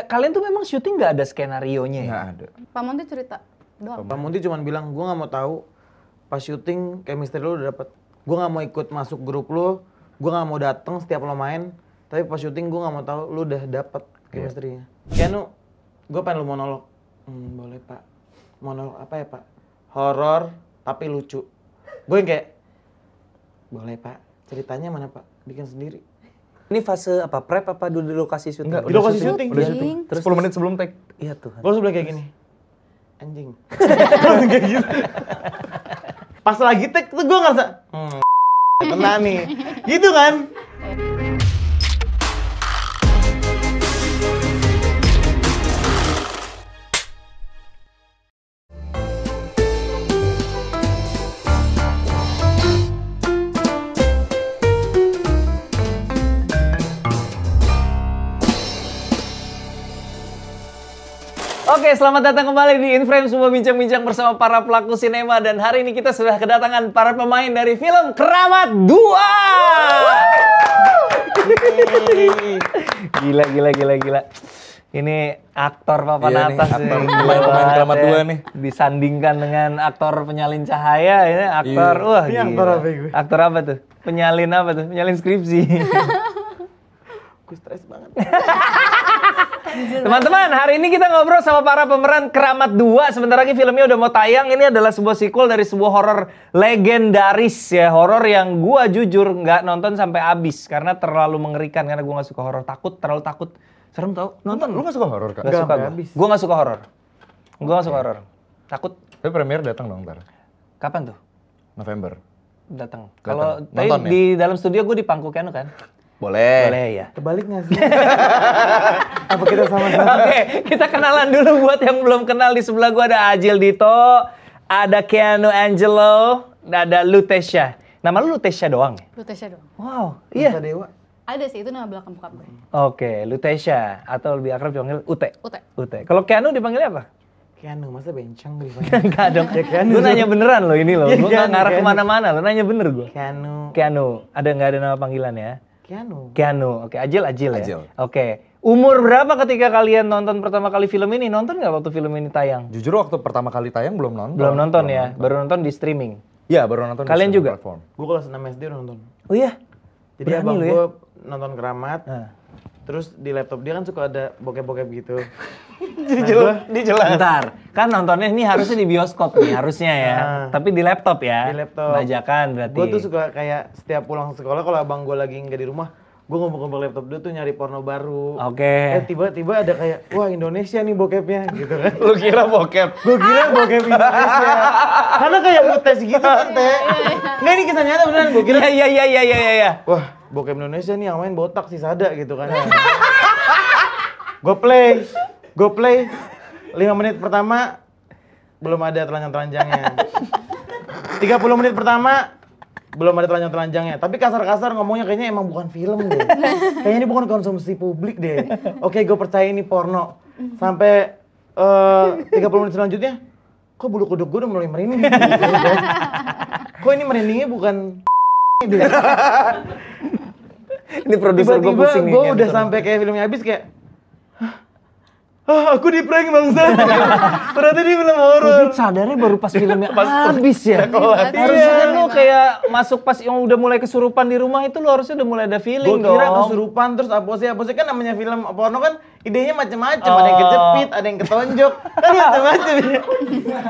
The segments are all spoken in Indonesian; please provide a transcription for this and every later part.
kalian tuh memang syuting nggak ada skenario nya ya? Gak ada. Pak Monti cerita doang. Pak Monti cuma bilang, gue nggak mau tahu pas syuting chemistry lu udah dapet. Gue nggak mau ikut masuk grup lu, gue nggak mau datang setiap lo main. Tapi pas syuting gue nggak mau tahu lu udah dapet chemistry-nya. Yeah. Kenu, gue pengen lu monolog. Hmm, boleh pak. Monolog apa ya pak? Horor tapi lucu. Gue yang kayak, boleh pak. Ceritanya mana pak? Bikin sendiri ini fase apa prep apa dulu di lokasi syuting? Enggak, di lokasi syuting. Udah iya. syuting. Terus 10 menit sebelum take. Iya tuh. Baru sebelah kayak gini. Anjing. Langsung kayak gitu. Pas lagi take tuh gue ngerasa, hmm, kena nih. Gitu kan? selamat datang kembali di Inframe semua bincang-bincang bersama para pelaku sinema dan hari ini kita sudah kedatangan para pemain dari film Keramat 2. gila gila gila gila. Ini aktor papan iya atas nih, aktor ya. pemain pemain keramat 2 nih. Disandingkan dengan aktor penyalin cahaya ya. ini iya. aktor iya. wah. Ini gila. aktor apa gue? Aktor apa tuh? Penyalin apa tuh? Penyalin skripsi. gue stres banget. Teman-teman, hari ini kita ngobrol sama para pemeran Keramat 2. Sebentar lagi filmnya udah mau tayang. Ini adalah sebuah sequel dari sebuah horor legendaris ya. Horor yang gua jujur nggak nonton sampai habis karena terlalu mengerikan karena gua nggak suka horor. Takut, terlalu takut. Serem tau? Nonton. Lu nggak suka horor, Kak? Gak, gak suka gua. Habis. Gua nggak suka horor. Gua nggak suka horor. Takut. Tapi premier datang dong ntar. Kapan tuh? November. Datang. Kalau ya? di dalam studio gue dipangku Pangku kan. Boleh. Boleh ya. Terbalik nggak sih? Apa kita sama-sama? Oke, okay, kita kenalan dulu buat yang belum kenal. Di sebelah gua ada Ajil Dito, ada Keanu Angelo, ada Lutesha. Nama lu Lutesha doang ya? Lutesha doang. Wow, iya. Dewa. Ada sih, itu nama belakang bokap gue. Oke, okay, Lutesha. Atau lebih akrab dipanggil Ute. Ute. Ute. Kalau Keanu dipanggilnya apa? Keanu, masa bencong dipanggil? Enggak dong. Ya, Keanu. Lu nanya beneran loh ini loh. Ya, gue gak ngarah kemana-mana. Lu nanya bener gue. Keanu. Keanu. Ada gak ada nama panggilan ya? Keanu. Keanu. Oke, okay. Ajil Ajil, Ajil. ya. Oke. Okay. Umur berapa ketika kalian nonton pertama kali film ini? Nonton nggak waktu film ini tayang? Jujur waktu pertama kali tayang belum nonton. Belum nonton ya, belum ya, nonton. baru nonton di streaming. Iya, baru nonton Kalian di juga? Platform. Gue kelas 6 SD udah nonton. Oh iya? Jadi Berani abang ya? gue nonton keramat, nah terus di laptop dia kan suka ada bokep-bokep gitu. Nah, di nah, dijelas. kan nontonnya ini harusnya di bioskop nih harusnya ya. Nah. Tapi di laptop ya. Di laptop. Bajakan berarti. Gue tuh suka kayak setiap pulang sekolah kalau abang gue lagi nggak di rumah, gue ngomong-ngomong laptop dulu tuh nyari porno baru. Oke. Eh, tiba-tiba ada kayak, wah Indonesia nih bokepnya gitu kan. Lu kira bokep? Gue kira bokep Indonesia. Karena kayak tes gitu kan, Teh. Iya, iya, iya. Nggak ini kisah nyata beneran, gue kira. Iya, iya, iya, iya, iya. Wah, bokep Indonesia nih yang main botak si Sada gitu kan. gue play, gue play. 5 menit pertama belum ada telanjang-telanjangnya. 30 menit pertama belum ada telanjang-telanjangnya. Tapi kasar-kasar ngomongnya kayaknya emang bukan film deh. kayaknya ini bukan konsumsi publik deh. Oke, gue percaya ini porno. Sampai eh, uh, 30 menit selanjutnya, kok bulu kuduk gue udah mulai merinding. kok ini merindingnya bukan deh. ini produser gue pusing gue udah sampai kayak filmnya habis kayak Oh, aku di prank bangsa. Ternyata dia film horor. Sadar sadarnya baru pas filmnya pas habis ya. Iya, harusnya kan iya. lu kayak masuk pas yang udah mulai kesurupan di rumah itu lu harusnya udah mulai ada feeling Gua dong. kira kesurupan terus apa sih apa sih kan namanya film porno kan idenya macam-macam. Oh. Ada yang oh. kecepit, ada yang ketonjok, kan macam-macam. Ya.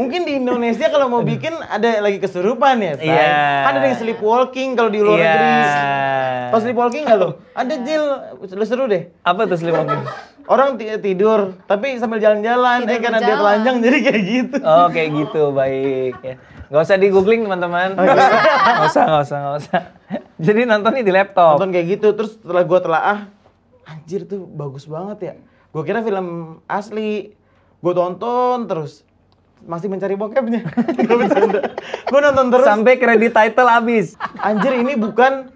Mungkin di Indonesia kalau mau bikin ada lagi kesurupan ya, Iya. Yeah. Kan ada yang sleepwalking kalau di luar yeah. negeri. Pas sleepwalking nggak lo? Ada Jil, lu seru deh. Apa tuh sleepwalking? Orang tidur, tapi sambil jalan-jalan. Eh karena dia telanjang jadi kayak gitu. Oh kayak gitu, baik. Ya. Gak usah di googling teman-teman. Oh, iya. gitu. gak usah, gak usah, gak usah. Jadi nontonnya di laptop. Nonton kayak gitu, terus setelah gue ah, anjir tuh bagus banget ya. Gue kira film asli, gue tonton terus masih mencari bokepnya. gue nonton terus sampai kredit title habis. Anjir ini bukan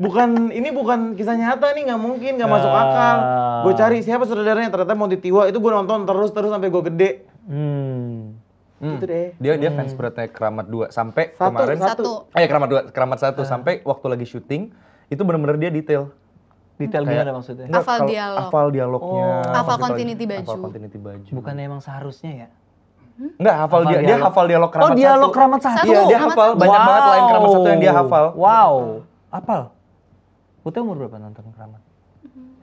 bukan ini bukan kisah nyata nih nggak mungkin nggak masuk ah. akal. Gue cari siapa saudaranya ternyata mau ditiwa itu gue nonton terus terus sampai gue gede. Hmm. Gitu deh. Dia dia hmm. fans beratnya Keramat dua sampai satu, kemarin satu. Eh ah, iya, Keramat dua Keramat satu uh. sampai waktu lagi syuting itu benar-benar dia detail detail kayak, gimana maksudnya? Enggak, dialog. afal dialognya. Oh. Afal continuity baju. continuity baju. Bukan emang seharusnya ya? Enggak hafal, dia, dia hafal dialog keramat Oh, dialog keramat satu. Iya, dia hafal banyak banget lain keramat satu yang dia hafal. Wow. Hafal. Putih umur berapa nonton keramat?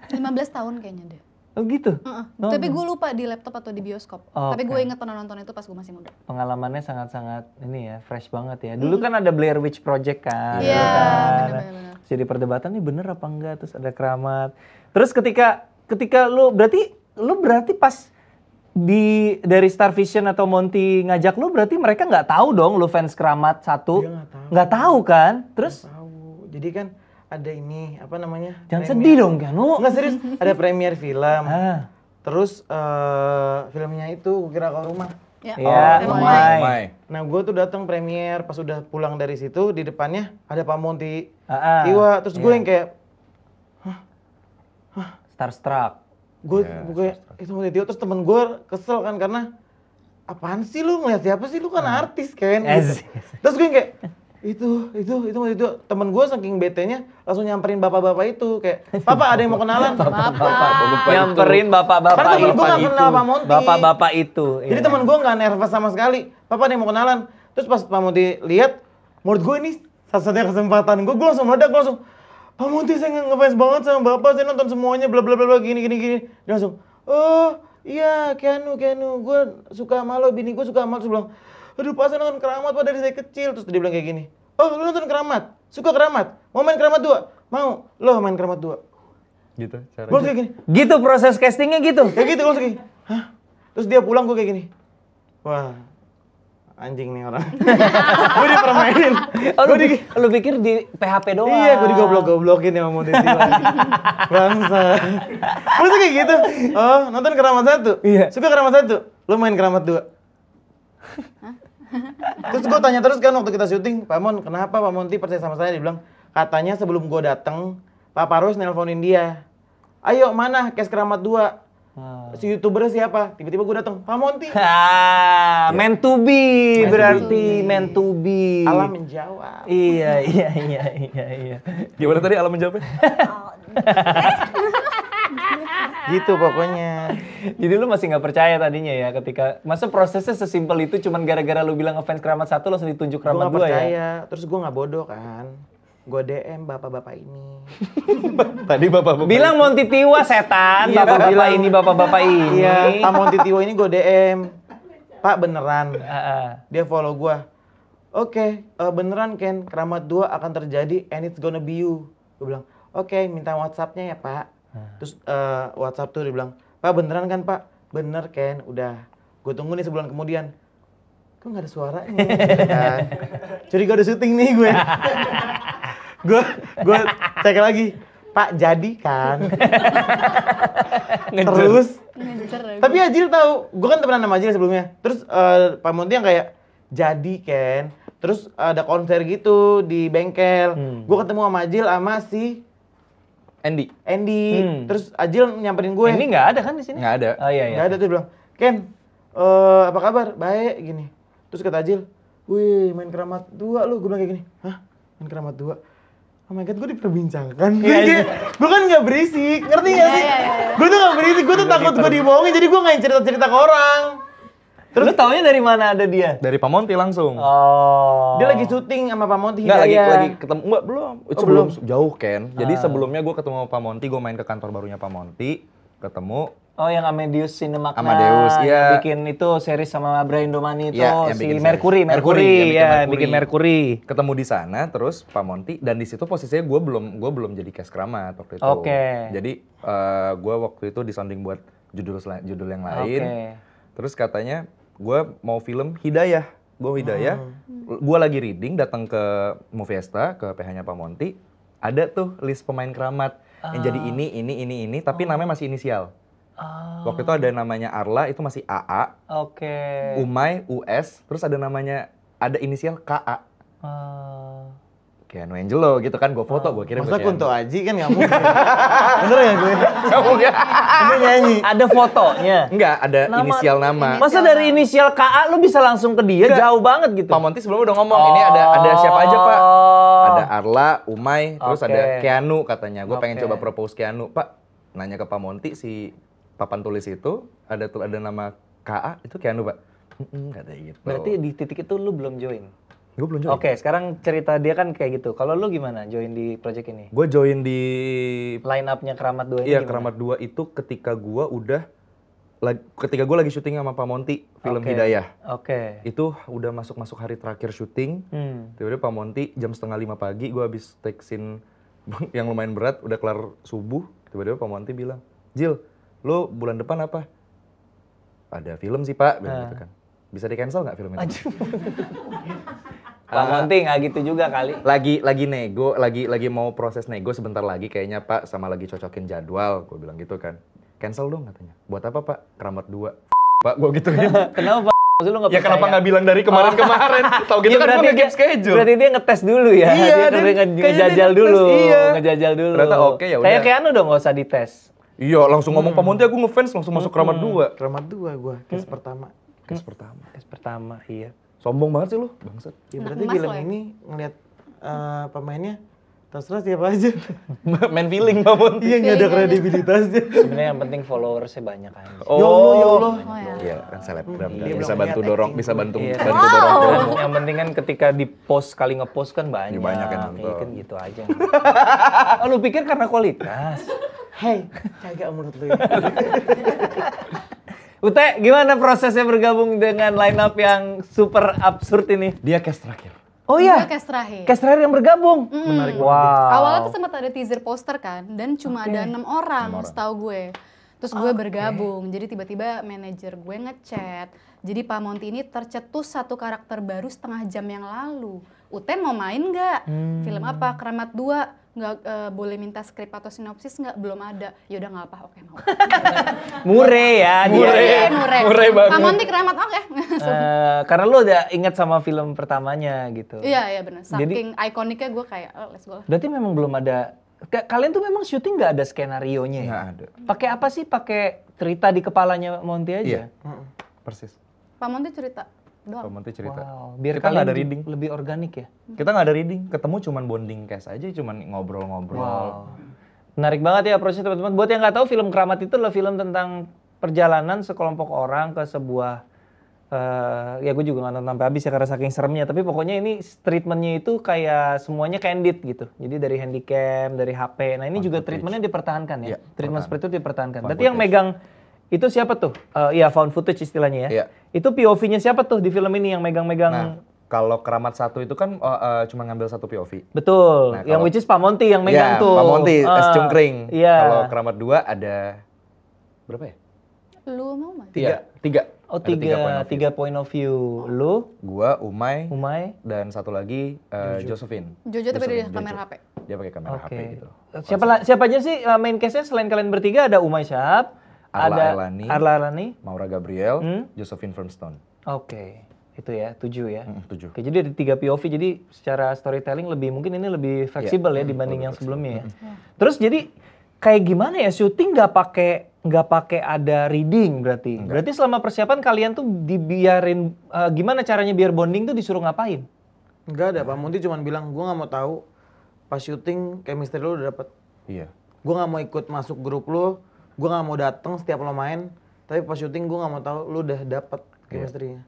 15 tahun kayaknya deh. Oh gitu. Uh -uh. No, Tapi gue lupa di laptop atau di bioskop. Okay. Oh, Tapi gue inget pernah nonton itu pas gue masih muda. Pengalamannya sangat-sangat ini ya, fresh banget ya. Dulu hmm. kan ada Blair Witch Project kan. Iya, gitu kan. Jadi perdebatan ini bener apa enggak, terus ada keramat. Terus ketika ketika lu berarti lu berarti pas di dari Star Vision atau Monty ngajak lu berarti mereka nggak tahu dong lu fans keramat satu nggak tahu. tahu kan terus gak tahu jadi kan ada ini apa namanya jangan premier. sedih dong kan nggak serius ada premier film ah. terus uh, filmnya itu kira ke rumah Ya, ya oh, oh my. Nah, gue tuh datang premier pas udah pulang dari situ di depannya ada Pak Monty ah, ah. Iwa, terus yeah. gue ya. yang kayak, huh? Huh? starstruck gue yeah, gue itu mau Dio terus temen gue kesel kan karena apaan sih lu ngeliat siapa sih lu kan hmm. artis kan terus gue kayak itu itu itu mau itu temen gue saking bete-nya langsung nyamperin bapak-bapak itu kayak papa ada yang mau kenalan bapak, bapak nyamperin bapak-bapak karena temen gue gak kenal Pak Monti bapak-bapak itu yeah. jadi temen gue gak nervous sama sekali papa ada yang mau kenalan terus pas Pak Monti lihat menurut gue ini satu-satunya kesempatan gue gue langsung meledak gue langsung kamu tuh saya ngefans banget sama bapak, saya nonton semuanya bla bla bla bla gini gini gini. Dia langsung, oh iya Keanu Keanu, gue suka sama lo, bini gue suka sama lo. Terus bilang, aduh Pak saya nonton keramat pak dari saya kecil. Terus dia bilang kayak gini, oh lu nonton keramat, suka keramat, mau main keramat dua, mau lo main keramat dua. Gitu caranya. Gue kayak gini. Gitu proses castingnya gitu. Kayak gitu gue kayak gini. Hah? Terus dia pulang gue kayak gini. Wah, anjing nih orang gue dipermainin oh, lu, di... lu pikir di PHP doang iya gue digoblok-goblokin ya mau Desi bangsa maksudnya kayak gitu oh nonton keramat satu iya. suka keramat satu lu main keramat dua terus gue tanya terus kan waktu kita syuting Pak Mon kenapa Pak Monti percaya sama saya dia bilang katanya sebelum gue datang Pak Parus nelponin dia ayo mana cash keramat dua Ah. Si youtuber siapa? Tiba-tiba gue datang, Pak Monti. Ah, ya. man to be man berarti be. man to be. Alam menjawab. Iya, iya, iya, iya, iya. Gimana tadi alam menjawabnya? gitu pokoknya. Jadi lu masih nggak percaya tadinya ya ketika masa prosesnya sesimpel itu cuman gara-gara lu bilang ngefans keramat satu langsung ditunjuk keramat gua dua ya? percaya. Terus gue nggak bodoh kan gue DM bapak-bapak ini. Tadi bapak-bapak. Bilang Monti Tiwa setan, iya, bapak-bapak ini, bapak-bapak iya, ini. Iya, Pak Monti Tiwa ini gue DM. Pak beneran. Dia follow gue. Oke, okay, uh, eh, beneran Ken, keramat dua akan terjadi and it's gonna be you. Gue bilang, oke okay, minta Whatsappnya ya Pak. Terus uh, Whatsapp tuh dia bilang, Pak beneran kan Pak? Bener Ken, udah. Gue tunggu nih sebulan kemudian. Kok gak ada suaranya? jadi gue udah syuting nih gue. gue gue cek lagi Pak jadi kan terus tapi Ajil tahu gue kan temenan sama Ajil sebelumnya terus uh, Pak Monti yang kayak jadi Ken terus ada konser gitu di bengkel hmm. gue ketemu sama Ajil sama si Andy Andy hmm. terus Ajil nyamperin gue ini nggak ada kan di sini nggak ada oh, iya, iya. nggak ada tuh bilang Ken uh, apa kabar baik gini terus kata Ajil wih main keramat dua lu gue bilang kayak gini hah main keramat dua oh my god gue diperbincangkan iya, gue iya. kan nggak berisik ngerti gak sih yeah, yeah, iya. gue tuh nggak berisik gue tuh takut gitu. gue dibohongin jadi gue nggak cerita cerita ke orang Terus tau taunya dari mana ada dia? Dari Pamonti langsung. Oh. Dia lagi syuting sama Pamonti. Gak lagi lagi ketemu enggak belum. Oh, belum. jauh Ken. Jadi ah. sebelumnya gue ketemu Pamonti, gue main ke kantor barunya Pamonti, ketemu Oh yang Amadeus Cinemakna Amadeus, iya. bikin itu seri sama Brian Domani itu ya, si Mercury, Mercury, Mercury, ya, bikin, iya, Mercury. bikin Mercury. Ketemu di sana terus Pak Monti dan di situ posisinya gue belum gue belum jadi cast keramat waktu itu. Oke. Okay. Jadi uh, eh, gue waktu itu disounding buat judul judul yang lain. Okay. Terus katanya gue mau film Hidayah. Gue Hidayah. Hmm. Gue lagi reading datang ke Moviesta ke PH-nya Pak Monti. Ada tuh list pemain keramat yang jadi ah. ini ini ini ini tapi oh. namanya masih inisial. Oh. Waktu itu oh. ada namanya Arla, itu masih AA. Oke. Okay. Umay, US, terus ada namanya, ada inisial KA. Oh. Kayak Angelo gitu kan, gue foto, gue kirim Masa Kunto Aji kan gak mungkin. Bener ya gue? Gak mungkin. Ini nyanyi. Ada fotonya? Enggak, ada nama, inisial nama. Masa dari inisial KA lu bisa langsung ke dia? Enggak. Jauh banget gitu. Pak Monti sebelumnya udah ngomong, oh. ini ada ada siapa aja Pak? Oh. Ada Arla, Umay, terus okay. ada Keanu katanya. Gue okay. pengen coba propose Keanu. Pak, nanya ke Pak Monti si papan tulis itu ada tuh ada nama KA itu Keanu pak nggak katanya gitu berarti di titik itu lu belum join gue belum join oke okay, sekarang cerita dia kan kayak gitu kalau lu gimana join di project ini gue join di line upnya keramat dua ini iya keramat dua itu ketika gue udah ketika gue lagi syuting sama Pak Monti film okay. Hidayah. Oke. Okay. Itu udah masuk-masuk hari terakhir syuting. Hmm. Tiba-tiba Pak Monti jam setengah lima pagi gue habis take scene yang lumayan berat, udah kelar subuh. Tiba-tiba Pak Monti bilang, Jill, lu bulan depan apa? Ada film sih pak, bilang ah. gitu kan. Bisa di cancel nggak film itu? Aduh. Bang nggak gitu juga kali. Lagi lagi nego, lagi lagi mau proses nego sebentar lagi kayaknya Pak sama lagi cocokin jadwal, gue bilang gitu kan. Cancel dong katanya. Buat apa Pak? Keramat dua. Pak, gue gitu kan. Kenapa Pak? Maksud gak ya kenapa nggak bilang dari kemarin-kemarin? Oh. tau gitu ya, kan gue gap schedule. Berarti dia ngetes dulu ya. Iya, dia, dia ngejajal dulu, iya. ngejajal dulu. Ternyata oke okay, ya udah. Kayak Keanu dong nggak usah dites. Iya, langsung ngomong hmm. Pamonti aku ngefans langsung masuk hmm. Keramat 2. Keramat 2 gua, kes hmm. pertama. Kes pertama. Kes pertama, iya. Sombong banget sih lu, bangsat. Ya berarti Mas film ya? ini ngelihat uh, eh, pemainnya terserah siapa aja. Main feeling Pamonti. Iya, enggak ada kredibilitasnya. Sebenarnya yang penting followersnya banyak aja. Kan. Oh, ya Allah, ya Allah. Oh, ya. Kan Iya, kan selebgram hmm. kan bisa bantu dorong, bisa bantu iya. bantu wow. dorong. Yang, yang penting kan ketika di post kali ngepost kan banyak. Ya, banyak kan. kan gitu aja. oh, lu pikir karena kualitas. Hei, kagak menurut lu ya. Ute, gimana prosesnya bergabung dengan line up yang super absurd ini? Dia cast terakhir. Oh iya. Cast terakhir. Cast terakhir yang bergabung. Mm. Menarik banget. Wow. Awalnya tuh sempat ada teaser poster kan dan cuma okay. ada enam orang, orang. setahu gue. Terus gue okay. bergabung. Jadi tiba-tiba manajer gue ngechat, jadi Pak Monti ini tercetus satu karakter baru setengah jam yang lalu. Uten mau main nggak? Hmm. Film apa? Keramat 2 nggak e, boleh minta skrip atau sinopsis nggak? Belum ada. Ya udah nggak apa, oke mau. mure ya mure, dia. Mure, mure. mure banget. Pak Monti keramat oke. uh, karena lu udah ingat sama film pertamanya gitu. Iya iya benar. Saking Jadi, ikoniknya gue kayak oh, let's go. lah. Berarti memang belum ada kalian tuh memang syuting nggak ada skenario nya ya? Nggak ada. Pakai apa sih? Pakai cerita di kepalanya Monty aja? Iya, persis. Pak Monti cerita doang. Pak Monti cerita. Wow. Biar kita nggak ada reading. Lebih organik ya. Kita nggak ada reading. Ketemu cuman bonding case aja, cuman ngobrol-ngobrol. Wow. Menarik banget ya prosesnya teman-teman. Buat yang nggak tahu, film Keramat itu adalah film tentang perjalanan sekelompok orang ke sebuah Uh, ya gue juga nggak nonton sampai habis ya karena saking seremnya tapi pokoknya ini treatmentnya itu kayak semuanya candid gitu jadi dari handycam dari HP nah ini juga footage. treatmentnya dipertahankan ya, ya treatment seperti itu dipertahankan One berarti footage. yang megang itu siapa tuh? Uh, ya found footage istilahnya ya. Yeah. Itu POV-nya siapa tuh di film ini yang megang-megang? Nah, kalau keramat satu itu kan uh, uh, cuma ngambil satu POV. Betul. Nah, kalo... yang which is Pak Monti yang megang yeah, tuh. Pak Monti, uh, ah, es cungkring. Yeah. Kalau keramat dua ada berapa ya? Lu mau mana? Tiga. Tiga. Oh tiga, tiga point of view. Point of view. Lu? Gua, Umay. Umay. Dan satu lagi uh, Josephine. Jojo tapi dari kamera HP. Dia pakai kamera okay. HP gitu. Siapa, siapa aja sih eh, main case-nya selain kalian bertiga ada Umay Syahab. Arla Elani, Arla Elani, Maura Gabriel, hmm? Josephine Firmstone. Oke. Okay itu ya tujuh ya Hmm, tujuh Oke, jadi ada tiga POV jadi secara storytelling lebih mungkin ini lebih iya. fleksibel yeah. ya hmm, dibanding hmm, yang fleksibel. sebelumnya ya Hmm. hmm. Iya. terus jadi kayak gimana ya syuting nggak pakai nggak pakai ada reading berarti Enggak. berarti selama persiapan kalian tuh dibiarin uh, gimana caranya biar bonding tuh disuruh ngapain nggak ada Pak Munti cuma bilang gue nggak mau tahu pas syuting chemistry lu udah dapet iya gue nggak mau ikut masuk grup lu gue nggak mau datang setiap lo main tapi pas syuting gue nggak mau tahu lu udah dapet iya. chemistry-nya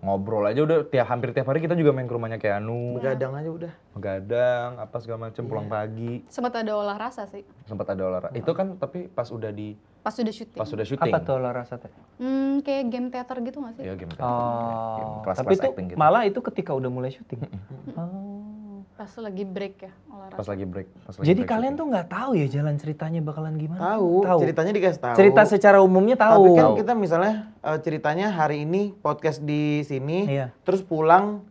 ngobrol aja udah tiap hampir tiap hari kita juga main ke rumahnya kayak Keanu. Begadang aja udah. Begadang, apa segala macem pulang iya. pagi. Sempat ada olah rasa sih. Sempat ada olah rasa. Itu kan tapi pas udah di pas udah syuting. Pas udah syuting. Apa tuh olah rasa teh? Hmm, kayak game teater gitu gak sih? Iya, game teater. Oh. Game, kelas, tapi itu gitu. malah itu ketika udah mulai syuting. oh. Pas lagi break ya olahraga. Pas lagi break. Pas lagi Jadi break kalian tuh nggak tahu ya jalan ceritanya bakalan gimana? Tahu. tahu. Ceritanya dikasih tahu. Cerita secara umumnya tahu. Tapi kan tahu. kita misalnya uh, ceritanya hari ini podcast di sini, iya. terus pulang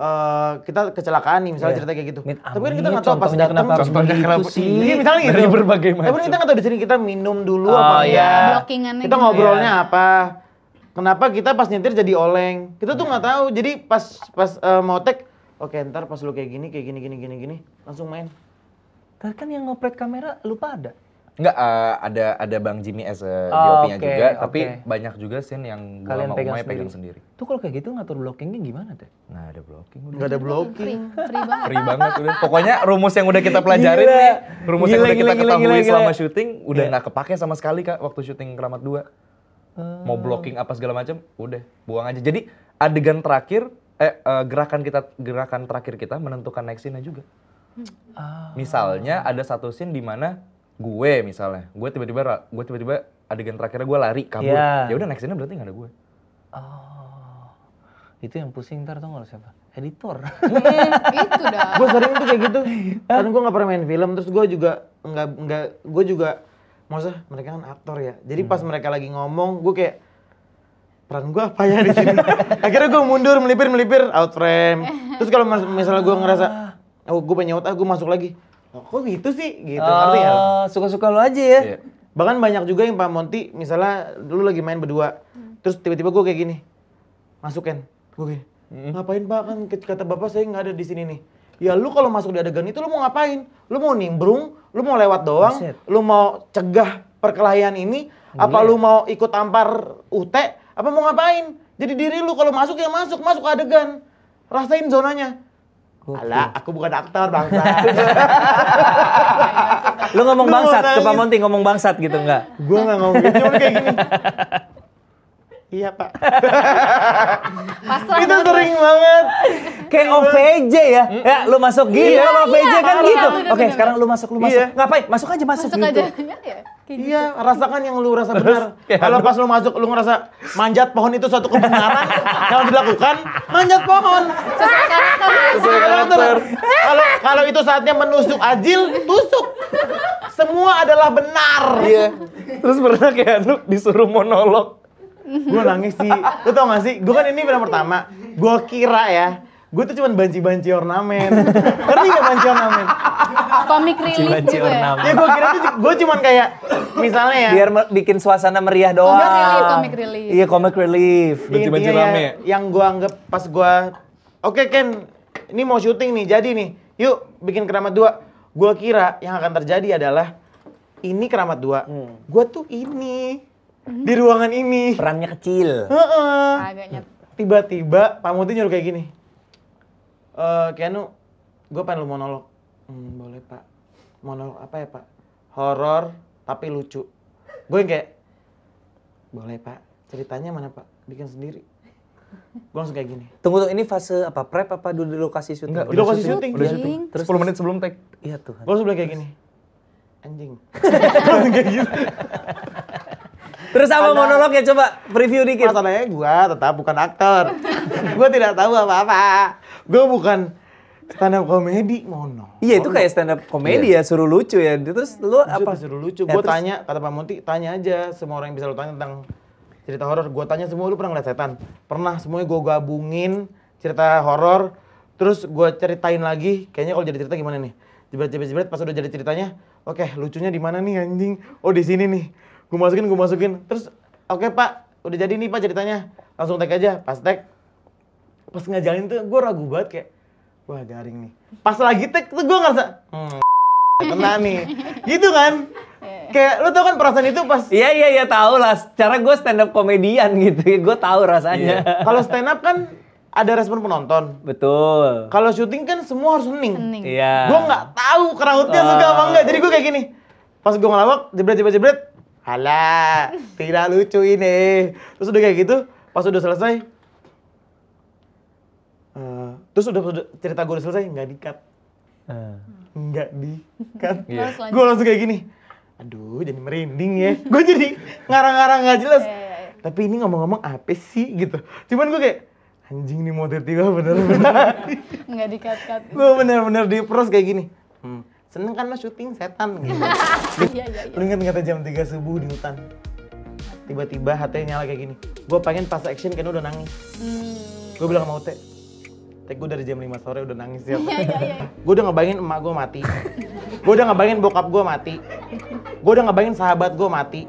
Uh, kita kecelakaan nih misalnya yeah. cerita kayak gitu. Amin, Tapi kan kita nggak tahu ya, pas datang contohnya kenapa sih. Ini iya, misalnya gitu. Dari berbagai macam. Tapi kita nggak tahu di sini kita minum dulu oh, apa iya. ya. ya. Kita ngobrolnya yeah. apa. Kenapa kita pas nyetir jadi oleng? Kita tuh nggak tahu. Jadi pas pas uh, mau tek oke ntar pas lu kayak gini kayak gini gini gini gini langsung main tapi kan yang ngopret kamera lupa ada Enggak, uh, eh, ada ada Bang Jimmy as a oh, ah, DOP-nya okay, juga, okay. tapi banyak juga scene yang gua Kalian sama pegang sendiri. pegang sendiri. Tuh kalau kayak gitu ngatur blockingnya gimana teh? Nah, ada blocking. Enggak ada blocking. Free, free banget. free banget udah. Pokoknya rumus yang udah kita pelajarin gila. nih, rumus gila, yang udah gila, kita gila, ketahui gila, selama syuting udah iya. nggak yeah. kepake sama sekali Kak waktu syuting Keramat 2. Hmm. Mau ah. blocking apa segala macam, udah buang aja. Jadi adegan terakhir eh uh, gerakan kita gerakan terakhir kita menentukan next scene juga. Oh. Misalnya ah. ada satu scene di mana gue misalnya, gue tiba-tiba gue tiba-tiba adegan terakhirnya gue lari kabur. Yeah. Ya udah next scene berarti nggak ada gue. Oh. Itu yang pusing ntar tuh gak siapa? Editor. Hmm, itu dah. Gue sering tuh kayak gitu. Iya. Karena gue gak pernah main film, terus gue juga nggak nggak gue juga maksudnya mereka kan aktor ya. Jadi hmm. pas mereka lagi ngomong, gue kayak peran gue apa ya di sini akhirnya gue mundur melipir melipir out frame terus kalau misalnya gue ngerasa oh gue pengen nyaut ah gue masuk lagi oh, kok gitu sih gitu oh, artinya suka-suka lo aja ya yeah. bahkan banyak juga yang Pak Monti misalnya dulu lagi main berdua hmm. terus tiba-tiba gue kayak gini masukin gue kayak, hmm. ngapain pak kan kata bapak saya nggak ada di sini nih ya lu kalau masuk di adegan itu lu mau ngapain? Lu mau nimbrung, lu mau lewat doang, lu mau cegah perkelahian ini, apa iya. lu mau ikut tampar ute? Apa mau ngapain? Jadi diri lu kalau masuk ya masuk, masuk adegan. Rasain zonanya. Alah, aku bukan aktor bangsat. lu ngomong bangsat, ke Monti ngomong bangsat gitu enggak? Gua enggak ngomong gitu, cuma kayak gini. Iya pak. itu sering banget. Kayak iya. OVJ ya. Mm Ya lu masuk gini gitu. iya, iya, OVJ iya, kan iya, gitu. Iya, iya Oke iya, sekarang lu masuk, lu masuk. Iya. Ngapain? Masuk aja masuk, masuk gitu. Aja. Ya, iya gitu. rasakan yang lu rasa benar. Kalau pas lu masuk lu ngerasa manjat pohon itu suatu kebenaran yang dilakukan manjat pohon. Kalau kalau itu saatnya menusuk ajil tusuk. Semua adalah benar. Iya. Terus pernah kayak lu disuruh monolog gue nangis sih lu tau gak sih gue kan ini film pertama gue kira ya gue tuh cuman banci-banci ornamen ngerti gak banci ornamen komik rilis gitu ya? ornamen. ya gue kira tuh gue cuman kayak misalnya ya biar bikin suasana meriah doang komik relief iya komik relief banci-banci ya, rame yang gue anggap pas gue oke okay, Ken ini mau syuting nih jadi nih yuk bikin keramat dua gue kira yang akan terjadi adalah ini keramat dua hmm. gue tuh ini Mm-hmm. di ruangan ini. Perannya kecil. Heeh. Agaknya. Tiba-tiba Pak Muti nyuruh kayak gini. Eh, uh, Kianu, gue pengen lu monolog. Hmm, boleh Pak. Monolog apa ya Pak? Horor tapi lucu. Gue kayak, boleh Pak. Ceritanya mana Pak? Bikin sendiri gue langsung kayak gini tunggu tuh ini fase apa prep apa dulu di lokasi syuting Enggak, di lokasi syuting, udah syuting. Terus, 10 menit sebelum take iya tuh gue langsung kayak gini anjing langsung kayak gitu Terus apa ya coba preview dikit. Masalahnya gue tetap bukan aktor. gue tidak tahu apa-apa. Gue bukan stand up komedi mono. Iya itu kayak stand up komedi yeah. ya suruh lucu ya. Terus lu apa? Suruh lucu. Ya, gue terus... tanya kata Pak Monti tanya aja semua orang yang bisa lu tanya tentang cerita horor. Gue tanya semua lu pernah ngeliat setan? Pernah. Semuanya gue gabungin cerita horor. Terus gue ceritain lagi. Kayaknya kalau jadi cerita gimana nih? Jebret jebret jebret pas udah jadi ceritanya. Oke lucunya di mana nih anjing? Oh di sini nih gue masukin gue masukin terus oke okay, pak udah jadi nih pak ceritanya langsung tag aja pas tag pas ngajalin tuh gue ragu banget kayak wah garing nih pas lagi tag tuh gue ngerasa hmm, kena nih gitu kan kayak lu tau kan perasaan itu pas iya iya iya tau lah cara gue stand up komedian gitu ya, gue tau rasanya yeah. kalau stand up kan ada respon penonton betul kalau syuting kan semua harus hening iya yeah. gue nggak tahu kerautnya oh. suka apa enggak jadi gue kayak gini pas gue ngelawak jebret jebret jebret Alah, tidak lucu ini. Terus udah kayak gitu, pas udah selesai, uh, terus udah, udah cerita gue udah selesai, nggak dikat. Uh. Eh. Nggak dikat. yeah. Gue langsung kayak gini, aduh jadi merinding ya. gue jadi ngarang-ngarang nggak jelas. Yeah, yeah, yeah. Tapi ini ngomong-ngomong apa sih gitu. Cuman gue kayak, anjing nih mau gue bener-bener. nggak dikat-kat. Gue bener-bener pros kayak gini. Hmm seneng kan lo syuting setan gitu. Iya, iya, iya, Lu inget kata jam 3 subuh di hutan. Tiba-tiba hatinya nyala kayak gini. Gue pengen pas action kan udah nangis. Hmm. Gue bilang mau Ute, Teh gue dari jam 5 sore udah nangis ya. Iya, iya, gue udah ngebayangin emak gue mati. Gue udah ngebayangin bokap gue mati. Gue udah ngebayangin sahabat gue mati.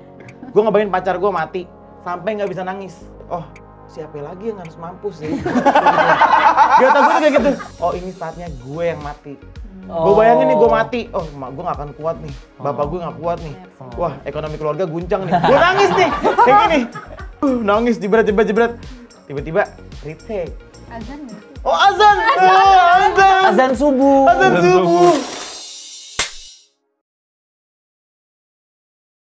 Gue ngebayangin pacar gue mati. Sampai nggak bisa nangis. Oh, siapa lagi yang harus mampus sih? Gak gue tuh kayak gitu. Oh ini saatnya gue yang mati. Oh. Gue bayangin nih gue oh. mati, oh mak gue gak akan kuat nih, oh. bapak gue gak kuat nih. Oh. Wah ekonomi keluarga guncang nih, gue nangis nih, kayak gini. Uh, nangis jebret jebret jebret. Tiba-tiba retake. Azan Oh azan! Azan, oh, azan. azan subuh! Azan, azan subuh.